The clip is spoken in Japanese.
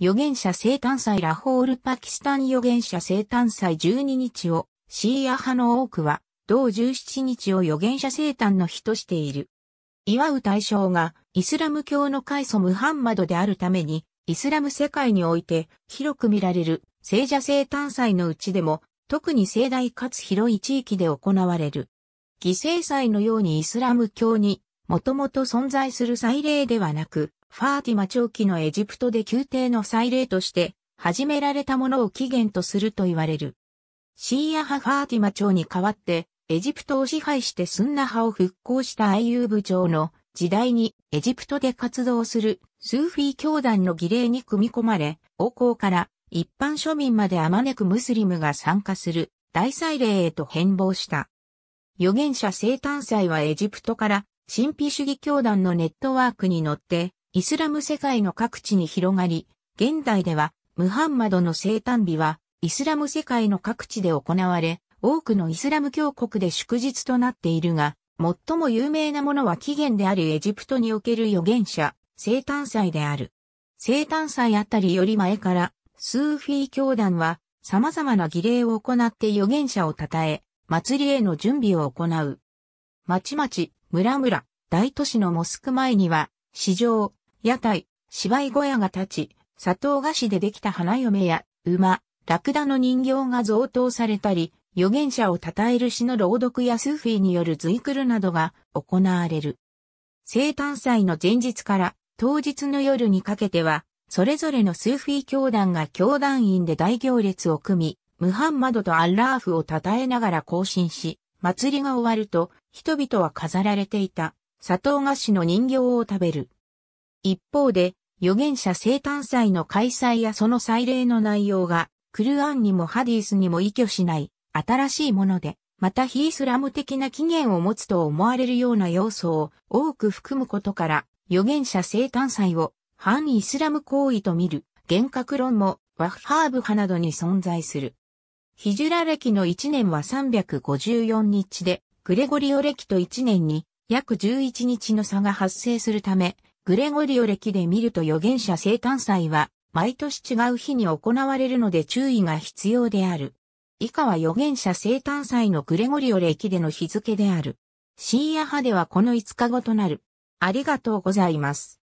預言者生誕祭ラホールパキスタン預言者生誕祭12日を、シーア派の多くは、同17日を預言者生誕の日としている。祝う対象が、イスラム教の開祖ムハンマドであるために、イスラム世界において広く見られる聖者生誕祭のうちでも、特に盛大かつ広い地域で行われる。犠牲祭のようにイスラム教にもともと存在する祭礼ではなく、ファーティマ長期のエジプトで宮廷の祭礼として始められたものを起源とすると言われる。シーア派ファーティマ朝に代わってエジプトを支配してスンナ派を復興したアイユーブ朝の時代にエジプトで活動するスーフィー教団の儀礼に組み込まれ、王公から一般庶民まであまねくムスリムが参加する大祭礼へと変貌した。預言者生誕祭はエジプトから神秘主義教団のネットワークに乗ってイスラム世界の各地に広がり、現代ではムハンマドの生誕日はイスラム世界の各地で行われ、多くのイスラム教国で祝日となっているが、最も有名なものは起源であるエジプトにおける預言者、生誕祭である。生誕祭あたりより前から、スーフィー教団は様々な儀礼を行って預言者を称え、祭りへの準備を行う。町々、村々、大都市のモスク前には、市場、屋台、芝居小屋が立ち、砂糖菓子でできた花嫁や馬、ラクダの人形が贈答されたり、預言者を称える詩の朗読やスーフィーによるズイクルなどが行われる。生誕祭の前日から当日の夜にかけては、それぞれのスーフィー教団が教団員で大行列を組み、ムハンマドとアッラーフを称えながら行進し、祭りが終わると、人々は飾られていた砂糖菓子の人形を食べる。一方で、預言者生誕祭の開催やその祭礼の内容が、クルアンにもハディスにも依拠しない、新しいもので、また非イスラム的な起源を持つと思われるような要素を多く含むことから、預言者生誕祭を反イスラム行為と見る幻覚論もワッハーブ派などに存在する。ヒジュラ歴の1年は354日で、グレゴリオ歴と1年に約11日の差が発生するため、グレゴリオ歴で見ると預言者生誕祭は、毎年違う日に行われるので注意が必要である。以下は預言者生誕祭のグレゴリオ歴での日付である。深夜派ではこの5日後となる。ありがとうございます。